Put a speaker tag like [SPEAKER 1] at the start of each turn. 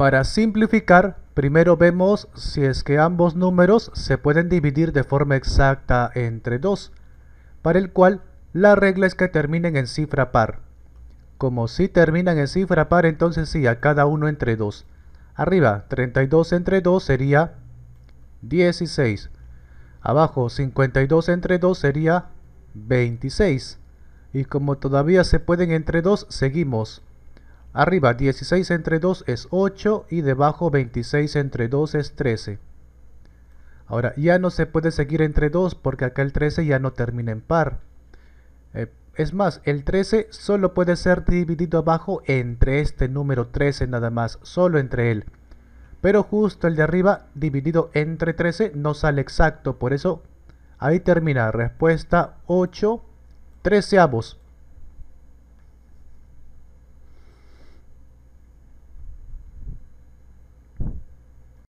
[SPEAKER 1] Para simplificar, primero vemos si es que ambos números se pueden dividir de forma exacta entre 2, para el cual la regla es que terminen en cifra par. Como si terminan en cifra par, entonces sí, a cada uno entre 2. Arriba, 32 entre 2 sería 16. Abajo, 52 entre 2 sería 26. Y como todavía se pueden entre 2, seguimos. Arriba 16 entre 2 es 8 y debajo 26 entre 2 es 13. Ahora, ya no se puede seguir entre 2 porque acá el 13 ya no termina en par. Eh, es más, el 13 solo puede ser dividido abajo entre este número 13 nada más, solo entre él. Pero justo el de arriba dividido entre 13 no sale exacto, por eso ahí termina respuesta 8 13 avos.